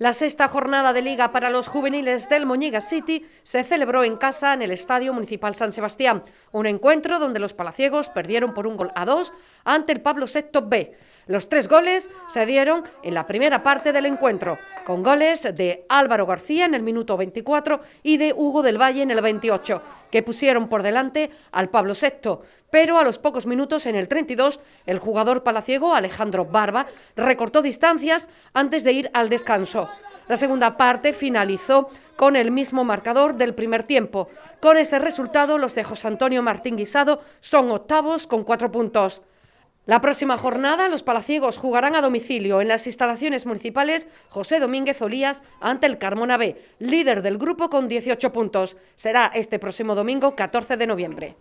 La sexta jornada de liga para los juveniles del Moñiga City se celebró en casa en el Estadio Municipal San Sebastián, un encuentro donde los palaciegos perdieron por un gol a dos ante el Pablo VI B. Los tres goles se dieron en la primera parte del encuentro, con goles de Álvaro García en el minuto 24 y de Hugo del Valle en el 28 que pusieron por delante al Pablo VI. Pero a los pocos minutos, en el 32, el jugador palaciego Alejandro Barba recortó distancias antes de ir al descanso. La segunda parte finalizó con el mismo marcador del primer tiempo. Con este resultado, los de José Antonio Martín Guisado son octavos con cuatro puntos. La próxima jornada los palaciegos jugarán a domicilio en las instalaciones municipales José Domínguez Olías ante el Carmona B, líder del grupo con 18 puntos. Será este próximo domingo 14 de noviembre.